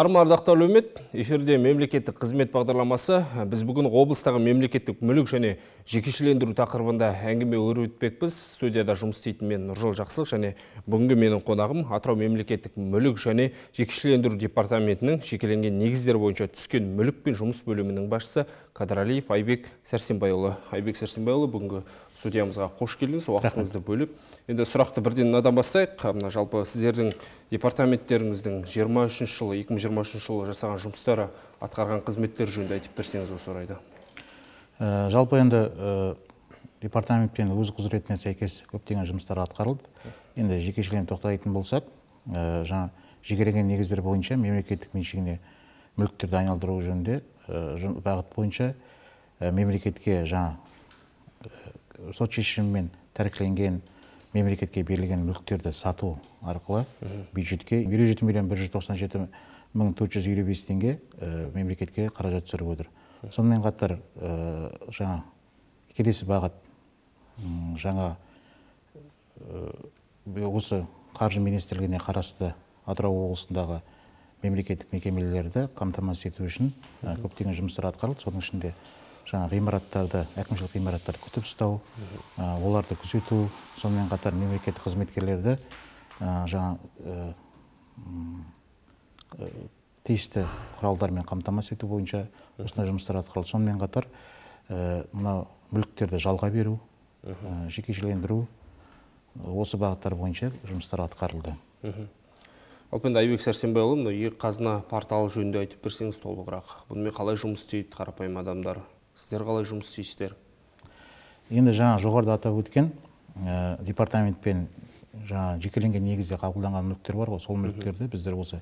арм ардақты әлеумет эфирде мемлекеттік қызмет бағдарламасы біз бүгін облыстағы мемлекеттік мүлік және жекешелендіру тақырыбында әңгіме өрбітпекпіз студияда жұмыс істейтін мен нұржол жақсылық және бүгінгі менің қонағым атырау мемлекеттік мүлік және жекешелендіру департаментінің жекеленген негіздер бойынша түскен мүлік пен жұмыс бөлімінің басшысы Кадыралиев айбек сәрсенбайұлы айбек сәрсенбайұлы бүгінгі студиямызға қош келдіңіз уақытыңызды бөліп енді сұрақты бірден мынадан бастайық мына жалпы сіздердің департаменттеріңіздің 23 жылы 2023 жылы жасаған жұмыстары атқарған қызметтер жөнінде айтып берсеңіз осы орайда ә, жалпы енді ә, департаментпен өз құзыретіне сәйкес көптеген жұмыстар атқарылды енді жекешелен тоқтайтын болсақ ә, жаңа жекелеген негіздер бойынша мемлекеттік меншігіне мүліктерді айналдыру жөнінде ә, бағыт бойынша ә, мемлекетке жаңа сот шешімімен тәркіленген мемлекетке берілген мүліктерді сату арқылы бюджетке елу жеті миллион бір жүз тоқсан жеті мың төрт жүз елу бес теңге э, мемлекетке қаражат түсіріп отыр сонымен қатар э, жаңа келесі бағыт жаңа э, осы қаржы министрлігіне қарасты атырау облысындағы мемлекеттік мекемелерді қамтамасыз ету үшін көптеген жұмыстар атқарылды соның ішінде жаңағы ғимараттарды әкімшілік ғимараттарды күтіп ұстау оларды күзету сонымен қатар мемлекеттік қызметкерлерді жаңа э, э, тиісті құралдармен қамтамасыз ету бойынша осындай жұмыстар атқарылды сонымен қатар э, мынау мүліктерді жалға беру жекешелендіру осы бағыттар бойынша жұмыстар атқарылды жалпы енді айбек сәрсенбайұлы е қазына порталы жөнінде айтып берсеңіз толығырақ бұнымен қалай жұмыс істейді қарапайым адамдар сіздер қалай жұмыс істейсіздер енді жаңа жоғарыда атап өткен ә, департаментпен жаңа жекеленген негізде қабылданған мүліктер бар ғой сол мүліктерді біздер осы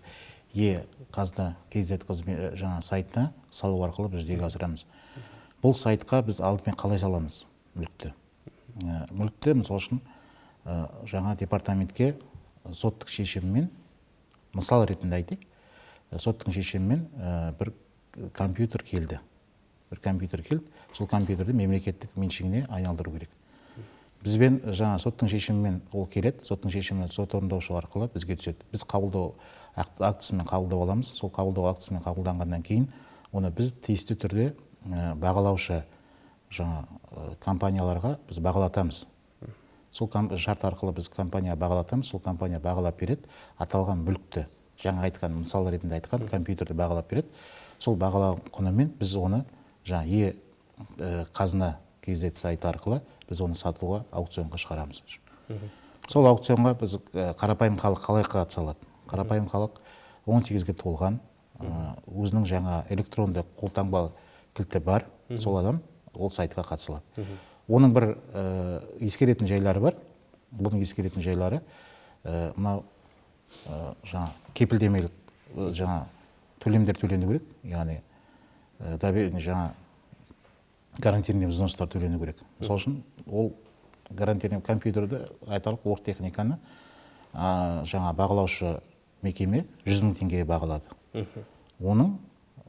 е қазына kz ә, жаңа сайтына салу арқылы біз жүзеге асырамыз бұл сайтқа біз алдымен қалай саламыз мүлікті ә, мүлікті мысалы үшін ә, жаңа департаментке соттық шешіммен мысал ретінде айтайық соттың шешімімен бір компьютер келді бір компьютер келіп сол компьютерді мемлекеттік меншігіне айналдыру керек бізбен жаңа соттың шешімімен ол келеді соттың шешімі сот орындаушы арқылы бізге түседі біз қабылдау актісімен қабылдап аламыз сол қабылдау актісімен қабылданғаннан кейін оны біз тиісті түрде бағалаушы жаңа компанияларға біз бағалатамыз сол шарт арқылы біз компания бағалатамыз сол компания бағалап береді аталған мүлікті жаңа айтқан мысал ретінде айтқан компьютерді бағалап береді сол бағалау құнымен біз оны жаңа е э, қазына kz сайты арқылы біз оны сатуға аукционға шығарамыз сол аукционға біз э, қарапайым халық қалай қатыса алады қарапайым халық 18-ге толған э, өзінің жаңа электронды қолтаңба кілті бар сол адам ол сайтқа қатыса алады оның бір ескеретін жайлары бар бұның ескеретін жайлары мынау кепілдемелік жаңа төлемдер төлену керек яғни Э, табиғи жаңа карантинный взностар төлену керек сол үшін ол карантинный компьютерді айталық оқ техниканы ә, жаңа бағалаушы мекеме жүз мың теңгеге бағалады оның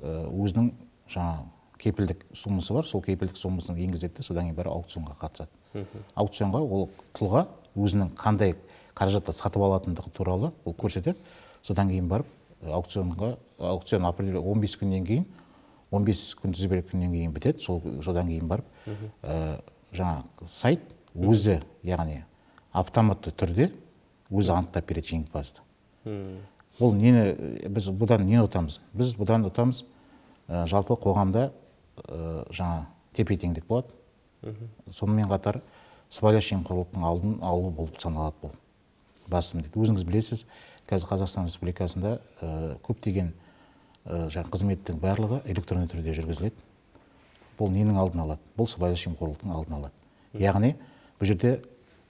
э, өзінің жаңа кепілдік суммасы бар сол кепілдік суммасын енгізеді де содан кейін барып аукционға қатысады аукционға ол тұлға өзінің қандай қаражатта сатып алатындығы туралы ол көрсетеді содан кейін барып э, аукционға аукцион определен он бес күннен кейін он бес күнтізбелік күннен кейін бітеді сол содан кейін барып ә, э, жаңа сайт өзі яғни автоматты түрде өзі анықтап береді жеңімпазды ол нені э, біз бұдан нені ұтамыз біз бұдан ұтамыз ә, жалпы қоғамда ә, жаңа тепе теңдік болады сонымен қатар сыбайлас жемқорлықтың алдын алу болып саналады бұл басты өзіңіз білесіз қазір қазақстан республикасында ә, көптеген Э, жаңағы қызметтің барлығы электронды түрде жүргізіледі бұл ненің алдын алады бұл сыбайлас жемқорлықтың алдын алады яғни бұл жерде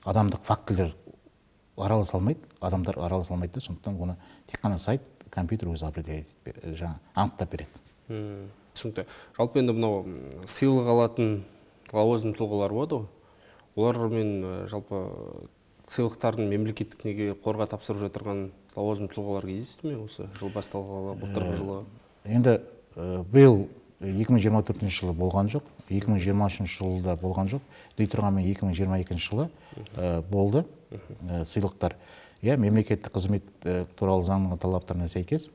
адамдық фактілер араласа алмайды адамдар араласа алмайды да сондықтан оны тек қана сайт компьютер өзі определяет жаңағы анықтап береді түсінікті жалпы енді мынау сыйлық алатын лауазымды тұлғалар болады ғой олармен жалпы сыйлықтарын мемлекеттік неге қорға тапсырып жатырған лауазымды тұлғалар кездесті ме осы жыл басталғалы былтырғы э, жылы енді э, биыл 2024 жылы болған жоқ 2023 да болған жоқ дей тұрғанмен 2022 жылы э, болды сыйлықтар иә мемлекеттік қызмет туралы заңның талаптарына сәйкес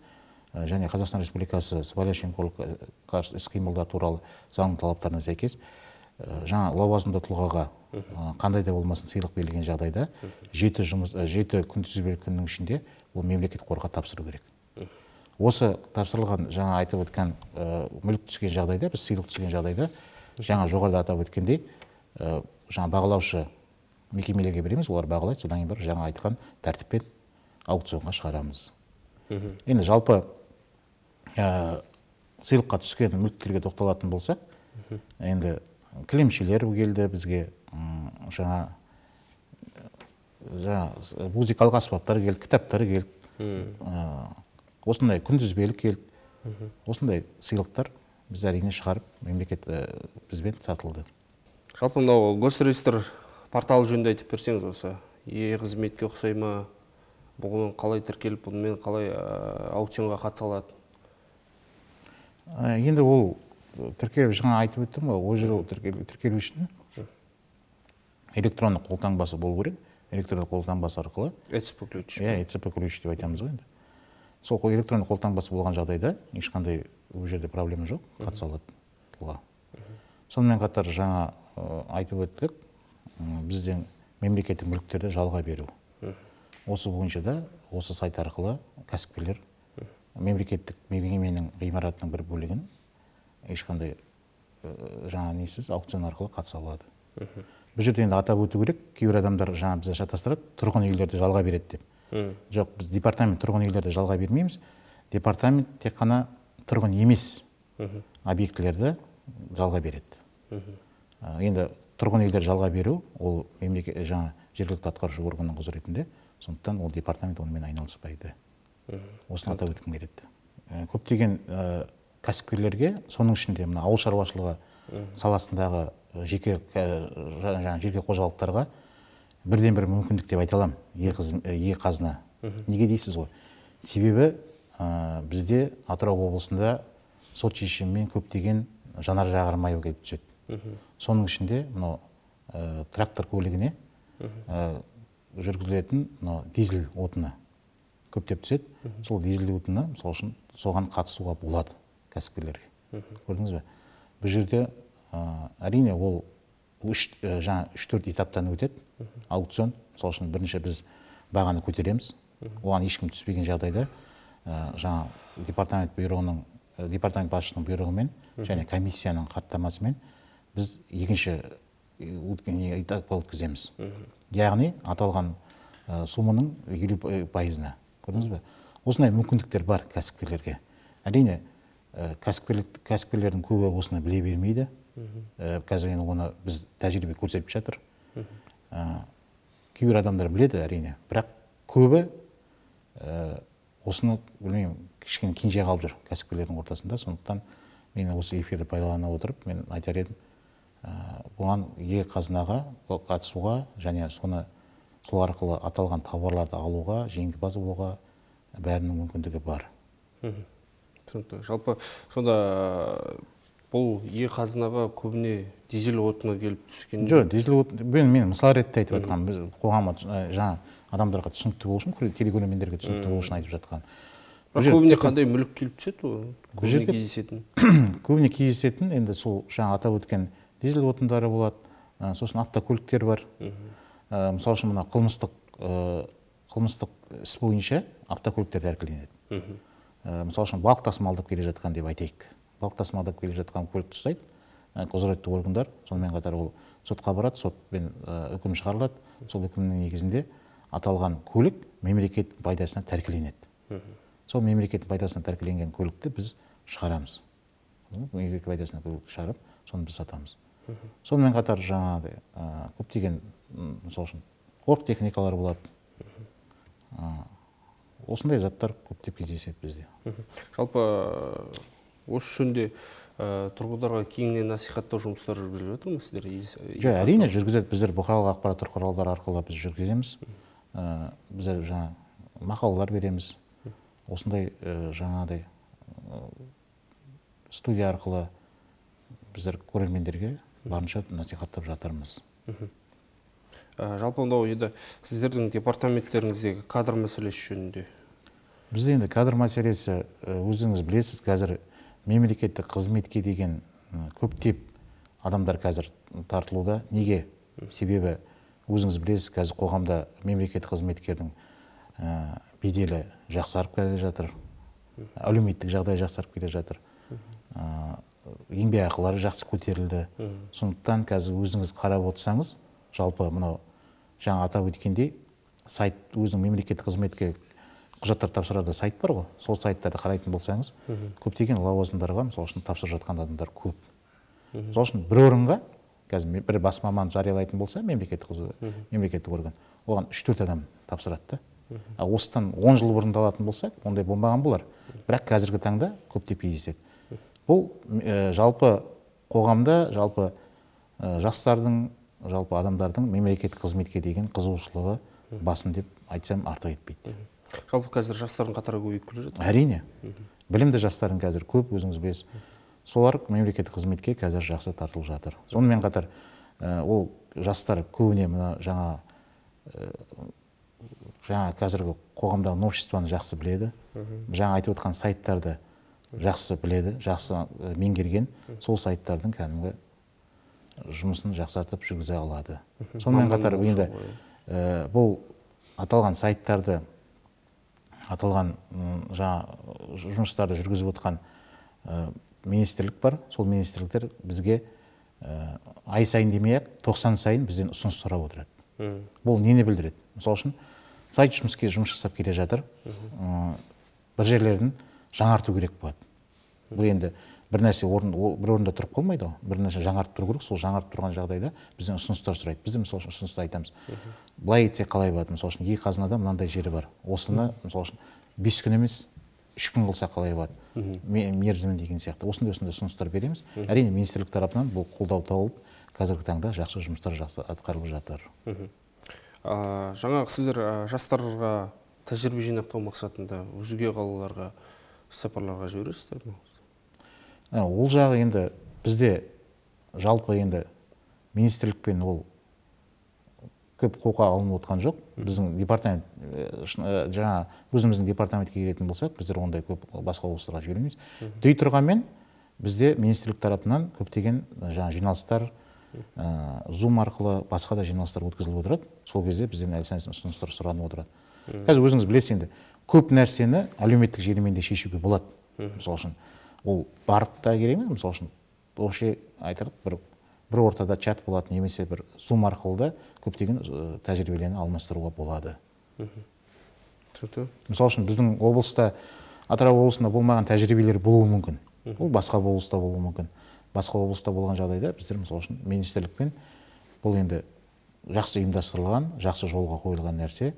және қазақстан республикасы сыбайлас жемқорлыққа қарсы іс қимылдар туралы заңның талаптарына сәйкес жаңа лауазымды тұлғаға қандай да болмасын сыйлық берілген жағдайда жеті жұмыс жеті күнтізбелік күннің ішінде ол мемлекет қорға тапсыру керек осы тапсырылған жаңа айтып өткен ә, мүлік түскен жағдайда біз сыйлық түскен жағдайда жаңа жоғарыда атап өткендей жаңа бағалаушы мекемелерге береміз олар бағалайды содан кейін барып жаңа айтқан тәртіппен аукционға шығарамыз енді жалпы ә, сыйлыққа түскен мүліктерге тоқталатын болсақ енді кілемшелер келді бізге жаңа жаңағы музыкалық аспаптар келді кітаптар келді ә, осындай күнтізбелік келді осындай сыйлықтар біз әрине шығарып мемлекет ә, бізбен сатылды жалпы мынау госреестр порталы жөнінде айтып берсеңіз осы е қызметке ұқсай ма бұған қалай тіркеліп бұнымен қалай ә, аукционға қатыса алады ә, енді ол тіркеліп жаңа айтып өттім ғой ол жерде тіркелу үшін электрондық қолтаңбасы болу керек электронды қолтаңбасы арқылы эцп ключ иә эцп ключ деп айтамыз ғой енді сол электронды қолтаңбасы болған жағдайда ешқандай ол жерде проблема жоқ қатыса алады тұлға сонымен қатар жаңа айтып өттік біздің мемлекеттік мүліктерді жалға беру осы бойынша да осы сайт арқылы кәсіпкерлер мемлекеттік мекеменің ғимаратының бір бөлігін ешқандай жаңа несіз аукцион арқылы қатыса алады бұл жерде енді атап өту керек кейбір адамдар жаңа бізді шатастырады тұрғын үйлерді жалға береді деп жоқ біз департамент тұрғын үйлерді жалға бермейміз департамент тек қана тұрғын емес объектілерді жалға береді енді тұрғын үйлер жалға беру ол мемлекет э, жаңа жергілікті атқарушы органның құзыретінде сондықтан ол департамент онымен айналыспайды осыны атап өткім келеді э, көптеген э, кәсіпкерлерге соның ішінде мына ауыл шаруашылығы саласындағы жеке жаңағы жеке қожалықтарға бірден бір мүмкіндік деп айта аламын е қазына неге дейсіз ғой себебі ә, бізде атырау облысында сот шешімімен көптеген жанар жағармай келіп түседі соның ішінде мынау трактор көлігіне ә, жүргізілетін мынау дизель отыны көптеп түседі сол дизель отыны мысалы үшін соған қатысуға болады кәсіпкерлерге көрдіңіз бе бұл жерде әрине ол үш жаңа үш төрт этаптан өтеді аукцион мысалы үшін бірінші біз бағаны көтереміз оған ешкім түспеген жағдайда жаңа департамент бұйрығының департамент басшысының бұйрығымен және комиссияның хаттамасымен біз екінші этапқа өткіземіз яғни аталған сумманың елу пайызына көрдіңіз ба осындай мүмкіндіктер бар кәсіпкерлерге әрине кәсіпкерлердің көбі осыны біле бермейді Э, қазір енді оны біз тәжірибе көрсетіп жатыр э, кейбір адамдар біледі әрине бірақ көбі э, осыны білмеймін кішкене кенже қалып жүр кәсіпкерлердің ортасында сондықтан мен осы эфирді пайдалана отырып мен айтар едім бұған е қазынаға қатысуға және соны сол арқылы аталған тауарларды алуға жеңімпаз болуға бәрінің мүмкіндігі бар түсінікті жалпы сонда бұл е қазынаға көбіне дизель отыны келіп түскен жоқ дизель отын мен мысал ретінде айтып жатқаным біз қоғамға э, жаңа адамдарға түсінікті болу үшін телекөрермендерге түсінікті болу үшін айтып жатқан көбіне қандай мүлік келіп түседі көбіне кездесетін көбіне кездесетін енді сол жаңа атап өткен дизель отындары болады э, сосын автокөліктер бар э, мысалы үшін мына қылмыстық қылмыстық іс бойынша автокөліктер тәркіленеді мысалы үшін балық тасымалдап келе жатқан деп айтайық балық тасымалдап келе жатқан көлікті ұстайды ә, құзыретті органдар сонымен қатар ол сотқа барады сотпен ә, үкім шығарылады сол үкімнің негізінде аталған көлік мемлекет пайдасына тәркіленеді сол мемлекеттің пайдасына тәркіленген көлікті біз шығарамыз мемлекет пайдасына көлікті шығарып соны біз сатамыз сонымен қатар жаңағыдай ә, көптеген мысалы үшін техникалар болады осындай заттар көптеп кездеседі бізде жалпы осы жөнінде э, тұрғындарға кеңінен насихаттау жұмыстары жүргізіліп жатыр ма сіздер жоқ әрине жүргізеді біздер бұқаралық ақпарат құралдары арқылы біз жүргіземіз э, біздер жаңа мақалалар береміз осындай жаңадай э, жаңағыдай студия арқылы біздер көрермендерге барынша насихаттап жатырмыз ә, жалпы мынау енді сіздердің департаменттеріңіздегі кадр мәселесі жөнінде бізде енді кадр мәселесі өзіңіз білесіз қазір мемлекеттік қызметке деген көптеп адамдар қазір тартылуда неге себебі өзіңіз білесіз қазір қоғамда мемлекеттік қызметкердің беделі жақсарып келе жатыр әлеуметтік жағдайы жақсарып келе жатыр ә, жақсы көтерілді сондықтан қазір өзіңіз қарап отырсаңыз жалпы мынау жаңа атап өткендей сайт өзінің мемлекеттік қызметке құжаттар тапсыратын сайт бар ғой сол сайттарды қарайтын болсаңыз көптеген лауазымдарға мысалы үшін тапсырып жатқан адамдар көп сол үшін бір орынға қазір бір бас маман жариялайтын болса мемлекеттік мемлекеттік орган оған үш төрт адам тапсырады да ал осыдан он жыл бұрын алатын болсақ ондай болмаған болар бірақ қазіргі таңда көптеп кездеседі бұл ә, жалпы қоғамда жалпы ә, жастардың жалпы адамдардың мемлекеттік қызметке деген қызығушылығы басым деп айтсам артық етпейді жалпы қазір жастардың қатары көбейіп келе жатыр әрине білімді жастардың қазір көп өзіңіз білесіз солар мемлекеттік қызметке қазір жақсы тартылып жатыр сонымен қатар ол жастар көбіне мына жаңа жаңа қазіргі қоғамдағы новшествоны жақсы біледі жаңа айтып отқан сайттарды жақсы біледі жақсы меңгерген сол сайттардың кәдімгі жұмысын жақсартып жүргізе алады сонымен қатар енді бұл аталған сайттарды аталған жаңа жұмыстарды жүргізіп отқан министрлік бар сол министрліктер бізге ай сайын демей ақ тоқсан сайын бізден ұсыныс сұрап отырады бұл нені білдіреді мысалы үшін сайт жұмыс жұмыс жасап келе жатыр бір жерлерін жаңарту керек болады бұл енді бір нәрсе орын бір орында тұрып қалмайды ғой бір нәрсе жаңарып тұру керек сол жаңарып тұрған жағдайда бізден ұсыныстар сұрайды біз де мысалы үшін ұсынысты айтамыз былай етсек қалай болады мысалы үшін е қазынада мынандай жері бар осыны мысалы үшін бес күн емес үш күн қылса қалай болады мерзімі деген сияқты осындай осындай ұсыныстар береміз әрине министрлік тарапынан бұл қолдау тауып қазіргі таңда жақсы жұмыстар жақсы атқарылып жатыр ә, жаңағы сіздер жастарға тәжірибе жинақтау мақсатында өзге қалаларға іссапарларға жібересіздер ма ол жағы енді бізде жалпы енді министрлікпен ол көп қолқа алынып отқан жоқ біздің департамент э, э, жаңа өзіміздің департаментке келетін болсақ біздер ондай көп басқа облыстарға жібермейміз дей тұрғанмен бізде министрлік тарапынан көптеген э, жаңа жиналыстар зум арқылы басқа да жиналыстар өткізіліп отырады сол кезде бізден әлі ұсыныстар сұранып отырады қазір өзіңіз білесіз енді көп нәрсені әлеуметтік желімен де шешуге болады мысалы үшін ол барып та керек емес мысалы үшін вообще айтайық бір бір ортада чат болады немесе бір зум арқылы да көптеген ә, алмастыруға болады түсінікті мысалы үшін біздің облыста атырау облысында болмаған тәжірибелер болуы мүмкін ол басқа облыста болуы мүмкін басқа облыста болған жағдайда біздер мысалы үшін министрлікпен бұл енді жақсы ұйымдастырылған жақсы жолға қойылған нәрсе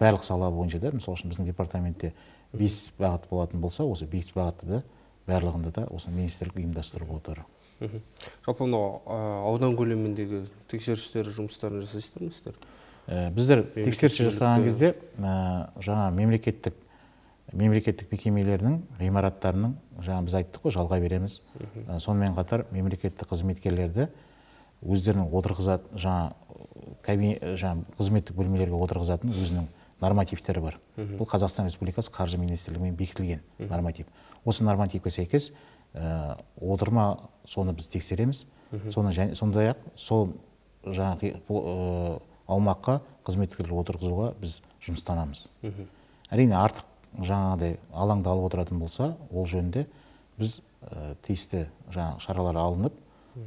барлық сала бойынша да мысалы үшін біздің департаментте бес бағыт болатын болса осы бес бағытты да барлығында да осы министрлік ұйымдастырып отыр жалпы мынау аудан көлеміндегі тексерістер жұмыстарын жасайсыздар ма сіздер э, біздер тексеріс жасаған кезде жаңа мемлекеттік мемлекеттік мекемелердің ғимараттарының жаңа біз айттық қой жалға береміз э, сонымен қатар мемлекеттік қызметкерлерді өздерінің отырғызатын жаңа э, жаңа қызметтік бөлмелерге отырғызатын өзінің нормативтері бар бұл қазақстан республикасы қаржы министрлігімен бекітілген норматив осы нормативке сәйкес ә, э, отыр ма соны біз тексереміз соны және, сондай ақ сол жаңағы ә, аумаққа қызметкерлер отырғызуға біз жұмыстанамыз әрине артық жаңағыдай алып отыратын болса ол жөнінде біз ә, тиісті жаңағы шаралар алынып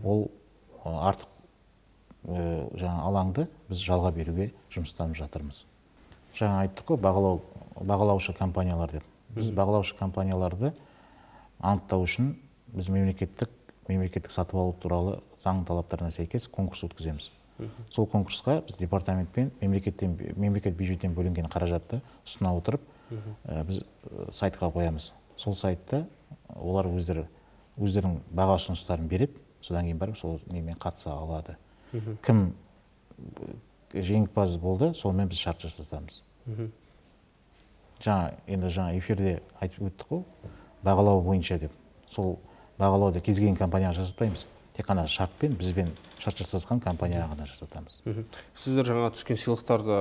ол артық ә, жаңа алаңды біз жалға беруге жұмыстанып жатырмыз жаңа айттық қой бағалау бағалаушы компаниялар деп біз бағалаушы компанияларды анықтау үшін біз мемлекеттік мемлекеттік сатып алу туралы заң талаптарына сәйкес конкурс өткіземіз сол конкурсқа біз департаментпен мемлекеттен мемлекет бюджеттен бөлінген қаражатты ұсына отырып э, біз э, сайтқа қоямыз сол сайтта олар өздері өздерінің баға ұсыныстарын береді содан кейін барып сол немен қатыса алады кім э, жеңімпаз болды сонымен біз шарт жасасамыз жаңа енді жаңа эфирде айтып өттік қой бағалау бойынша деп сол бағалауды кез келген компанияға жасатпаймыз тек қана шартпен бізбен шарт жасасқан компанияға ғана жасатамыз сіздер жаңа түскен сыйлықтарды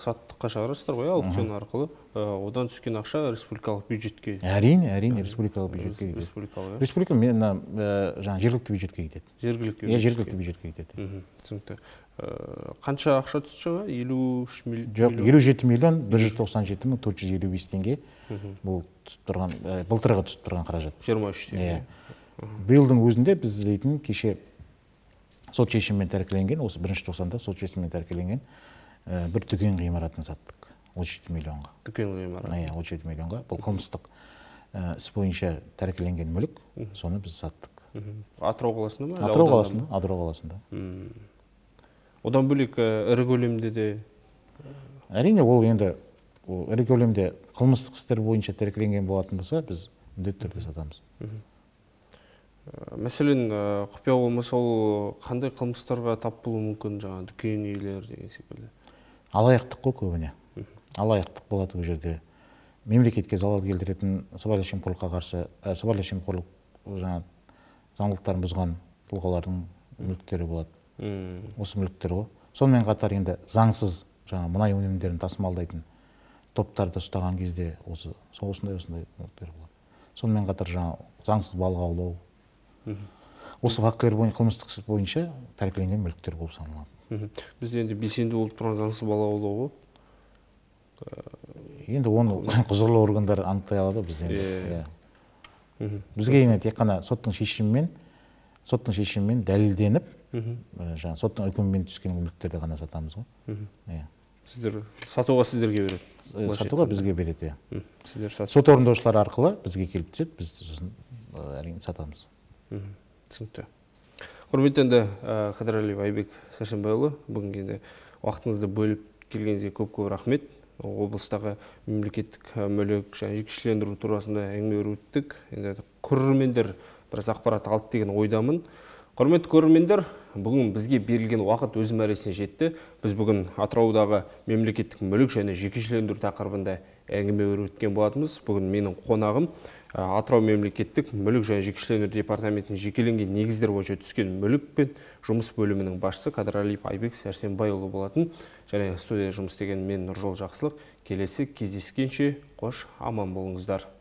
саттыққа шығарасыздар ғой аукцион арқылы э, одан түскен ақша республикалық бюджетке әрине әрине республикалық бюджетке кетеді республикалық иә. республика мен мына э, жаңағы жергілікті бюджетке кетеді жергілікті иә жергілікті бюджетке кетеді түсінікті э, қанша ақша түсті жаңа елу үш миллион жоқ елу жеті миллион бір жүз тоқсан жеті мың төрт жүз елу бес теңге бұл түсіп тұрған былтырғы түсіп тұрған қаражат жиырма үште иә биылдың өзінде біз дейтін кеше сот шешімімен тәркіленген осы бірінші тоқсанда сот шешімімен тәркіленген ә, бір дүкен ғимаратын саттық он жеті миллионға дүкен ғимараты иә он жеті миллионға бұл қылмыстық э, іс бойынша тәркіленген мүлік соны біз саттық атырау қаласында ма атырау қаласында атырау қаласында одан бөлек э, ірі көлемде де әрине ол енді ірі көлемде қылмыстық істер бойынша тәркіленген болатын болса біз міндетті түрде сатамыз Э, мәселен э, құпия болмаса ол қандай қылмыстарға тап болуы мүмкін жаңағы дүкен иелері деген секілді алаяқтық қой көбіне алаяқтық болады ол жерде мемлекетке залал келтіретін сыбайлас жемқорлыққа қарсы ә, сыбайлас жемқорлық жаңағы заңдылықтарын бұзған тұлғалардың мүліктері болады осы мүліктер ғой сонымен қатар енді заңсыз жаңа мұнай өнімдерін тасымалдайтын топтарды ұстаған кезде осы осындай осындай мүліктер болады сонымен қатар жаңағы заңсыз балық аулау осы фактілер бойынша қылмыстық іс бойынша тәркіленген мүліктер болып саналады біз енді белсенді болып тұрған заңсыз бала аулау ғой ә, енді оны құзырлы органдар анықтай алады ғой енді иә бізге енді тек қана соттың шешімімен соттың шешімімен дәлелденіп ә, жаңағы соттың үкімімен түскен мүліктерді ғана сатамыз ғой иә сіздер сатуға сіздерге береді ә, сатуға бізге береді иә сіздер сот орындаушылары арқылы бізге келіп түседі біз сосын әрине сатамыз түсінікті құрметті енді қыдырәлиев айбек сәрсенбайұлы бүгін енді уақытыңызды бөліп келгеніңізге көп көп рахмет облыстағы мемлекеттік мүлік және жекешелендіру турасында әңгіме өттік енді көрермендер біраз ақпарат алды деген ойдамын құрметті көрермендер бүгін бізге берілген уақыт өз мәресіне жетті біз бүгін атыраудағы мемлекеттік мүлік және жекешелендіру тақырыбында әңгіме өткен болатынбыз бүгін менің қонағым Ә, атырау мемлекеттік мүлік және жекешелендіру департаментінің жекеленген негіздер бойынша түскен мүлік пен жұмыс бөлімінің басшысы қадыралиев айбек сәрсенбайұлы болатын және студия жұмыс істеген мен нұржол жақсылық келесі кездескенше қош аман болыңыздар